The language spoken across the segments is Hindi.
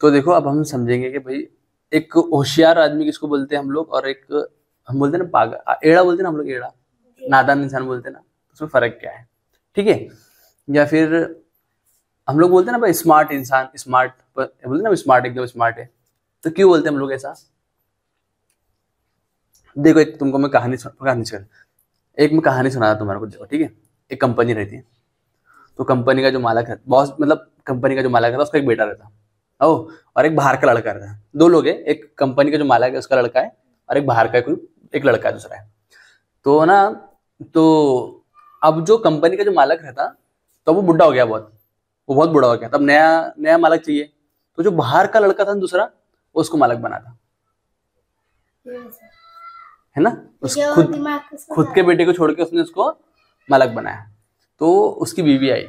तो देखो अब हम समझेंगे कि भाई एक होशियार आदमी किसको बोलते हैं हम लोग और एक हम बोलते हैं ना पागल एड़ा बोलते हैं ना हम लोग एड़ा नादान इंसान बोलते हैं ना उसमें फ़र्क क्या है ठीक है या फिर हम लोग बोलते हैं ना भाई स्मार्ट इंसान स्मार्ट बोलते ना स्मार्ट एकदम स्मार्ट है तो क्यों बोलते हैं हम लोग ऐसा देखो एक तुमको मैं कहानी कहानी सुन एक मैं कहानी सुना था तुम्हारे को देखो ठीक है एक कंपनी रहती है तो कंपनी का जो मालिक है बॉस मतलब कंपनी का जो मालिक रहता है उसका एक बेटा रहता ओ और एक बाहर का लड़का है दो लोग हैं एक कंपनी का जो मालिक है उसका लड़का है और एक बाहर का कोई एक लड़का है दूसरा है तो ना तो अब जो कंपनी का जो मालिक रहता तो वो बुढ़ा हो गया बहुत वो बहुत बुढ़ा हो गया तब नया नया मालक चाहिए तो जो बाहर का लड़का था दूसरा उसको मालक बना था है ना उस खुद खुद के बेटे को छोड़ के उसने उसको मालक बनाया तो उसकी बीवी आई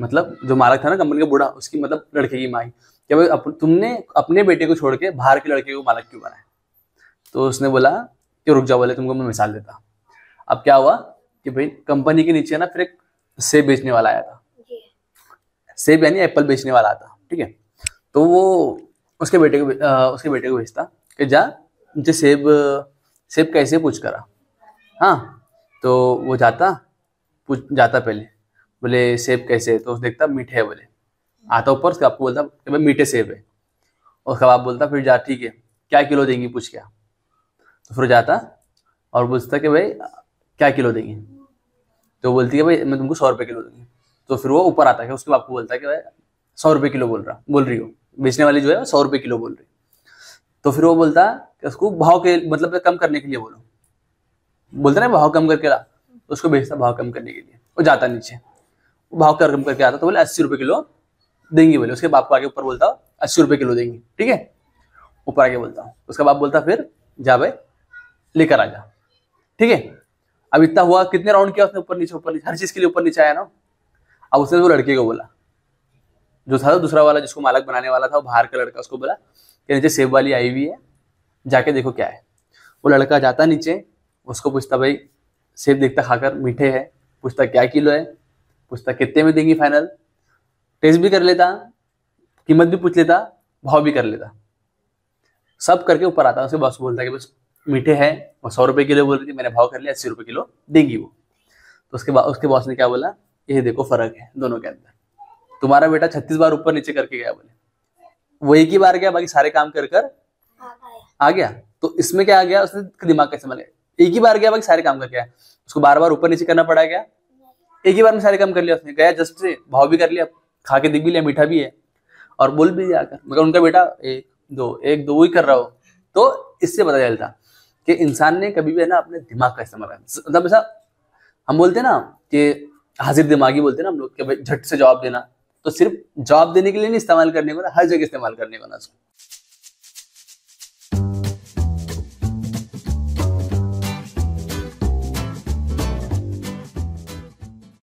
मतलब जो मालक था ना कंपनी का बूढ़ा उसकी मतलब लड़के की माँ आई कि भाई अप, तुमने अपने बेटे को छोड़ के बाहर के लड़के को मालक क्यों बनाया तो उसने बोला कि रुक जाओ बोले तुमको मैं मिसाल देता अब क्या हुआ कि भाई कंपनी के नीचे ना फिर एक सेब बेचने वाला आया था सेब यानी एप्पल बेचने वाला आता ठीक है तो वो उसके बेटे को उसके बेटे को भेजता कि जा मुझे सेब सेब कैसे पूछ करा हाँ तो वो जाता पूछ जाता पहले बोले सेब कैसे तो देखता मीठे है बोले आता ऊपर उसके आपको बोलता कि भाई मीठे सेब है और उसका बोलता फिर जा ठीक है क्या किलो देंगी पूछ क्या तो फिर जाता और पूछता कि भाई क्या किलो देंगी तो बोलती है भाई मैं तुमको सौ रुपये किलो दूंगी तो फिर वो ऊपर आता है उसके बाप को बोलता है कि भाई सौ रुपये किलो बोल रहा बोल रही हो बेचने वाली जो है सौ रुपये किलो बोल रही तो फिर वो बोलता कि उसको भाव के मतलब कम करने के लिए बोलो बोलता ना भाव कम करके ला उसको बेचता भाव कम करने के लिए वो जाता नीचे भाव कर कम करके आता तो बोले अस्सी रुपये किलो देंगे बोले उसके बाप को आगे ऊपर बोलता अस्सी रुपए किलो देंगे ठीक है ऊपर आगे बोलता हूँ उसका बाप बोलता फिर जा भाई लेकर आ जा ठीक है अब इतना हुआ कितने राउंड किया उसने ऊपर नीचे ऊपर नीचे हर चीज के लिए ऊपर नीचे आया ना अब उसने वो लड़के को बोला जो था दूसरा वाला जिसको मालक बनाने वाला था वो बाहर का लड़का उसको बोला कि नीचे सेब वाली आई हुई है जाके देखो क्या है वो लड़का जाता नीचे उसको पूछता भाई सेब देखता खाकर मीठे है पूछता क्या किलो है पूछता कितने में देंगी फाइनल टेस्ट भी कर लेता कीमत भी पूछ लेता भाव भी कर लेता सब करके ऊपर आता उसे बॉस बोलता कि बस मीठे है वो सौ रुपये किलो बोल रही थी मैंने भाव कर लिया अस्सी रुपये किलो देंगी वो तो उसके बाद उसके बॉस ने क्या बोला ये देखो फर्क है दोनों के अंदर तुम्हारा बेटा छत्तीस बार ऊपर नीचे करके गया बोले वो एक ही बार गया बाकी सारे काम कर कर आ गया तो इसमें क्या आ गया उसने दिमाग कैसे मिल एक ही बार गया बाकी सारे काम कर गया उसको बार बार ऊपर नीचे करना पड़ा गया एक ही बार में सारे काम कर लिया उसने गया जस्ट से भाव भी कर लिया खा के दिख भी लिया मीठा भी है और बोल भी दिया मगर उनका बेटा एक दो एक दो वही कर रहा हो तो इससे पता चलता कि इंसान ने कभी भी है ना अपने दिमाग का इस्तेमाल मतलब ऐसा हम बोलते हैं ना कि हाजिर दिमागी बोलते हैं ना हम लोग कि भाई झट से जवाब देना तो सिर्फ जवाब देने के लिए नहीं इस्तेमाल करने को ना हर जगह इस्तेमाल करने को ना उसको